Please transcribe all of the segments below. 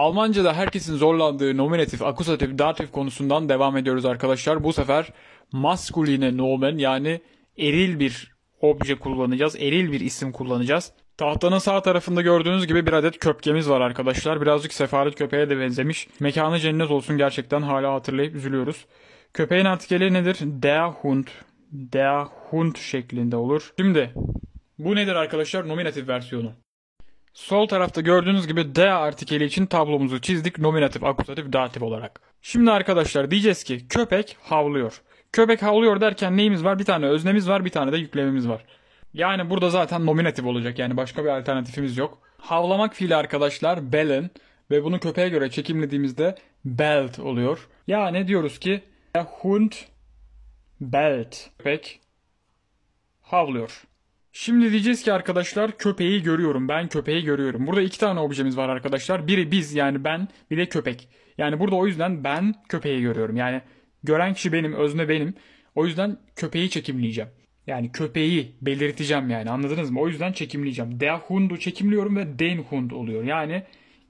Almanca'da herkesin zorlandığı nominatif, akusatif, datif konusundan devam ediyoruz arkadaşlar. Bu sefer maskuline nomen yani eril bir obje kullanacağız. Eril bir isim kullanacağız. Tahtanın sağ tarafında gördüğünüz gibi bir adet köpkemiz var arkadaşlar. Birazcık sefaret köpeğe de benzemiş. Mekanı cennet olsun gerçekten hala hatırlayıp üzülüyoruz. Köpeğin artikeli nedir? Der Hund. Der Hund şeklinde olur. Şimdi bu nedir arkadaşlar? Nominatif versiyonu. Sol tarafta gördüğünüz gibi D artikeli için tablomuzu çizdik nominatif, akusatif, datif olarak. Şimdi arkadaşlar diyeceğiz ki köpek havlıyor. Köpek havlıyor derken neyimiz var? Bir tane öznemiz var, bir tane de yüklemimiz var. Yani burada zaten nominatif olacak. Yani başka bir alternatifimiz yok. Havlamak fiili arkadaşlar belen ve bunu köpeğe göre çekimlediğimizde belt oluyor. Yani diyoruz ki hund belt. Köpek havlıyor. Şimdi diyeceğiz ki arkadaşlar köpeği görüyorum. Ben köpeği görüyorum. Burada iki tane objemiz var arkadaşlar. Biri biz yani ben bir de köpek. Yani burada o yüzden ben köpeği görüyorum. Yani gören kişi benim, özne benim. O yüzden köpeği çekimleyeceğim. Yani köpeği belirteceğim yani anladınız mı? O yüzden çekimleyeceğim. Der Hund'u çekimliyorum ve den Hund oluyor. Yani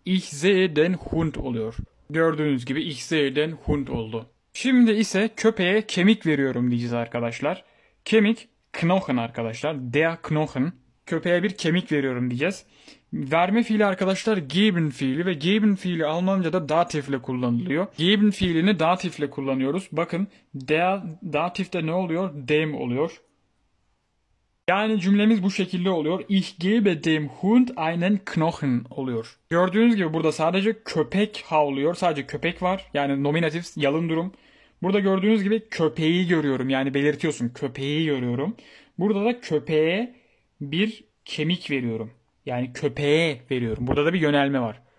ich sehe den Hund oluyor. Gördüğünüz gibi ich sehe den Hund oldu. Şimdi ise köpeğe kemik veriyorum diyeceğiz arkadaşlar. Kemik Knochen arkadaşlar. Der Knochen. Köpeğe bir kemik veriyorum diyeceğiz. Verme fiili arkadaşlar geben fiili ve geben fiili Almanca'da datif ile kullanılıyor. Geben fiilini datif ile kullanıyoruz. Bakın der datifte ne oluyor? Dem oluyor. Yani cümlemiz bu şekilde oluyor. Ich gebe dem Hund einen Knochen oluyor. Gördüğünüz gibi burada sadece köpek havlıyor. Sadece köpek var. Yani nominatif yalın durum. Burada gördüğünüz gibi köpeği görüyorum. Yani belirtiyorsun köpeği görüyorum. Burada da köpeğe bir kemik veriyorum. Yani köpeğe veriyorum. Burada da bir yönelme var.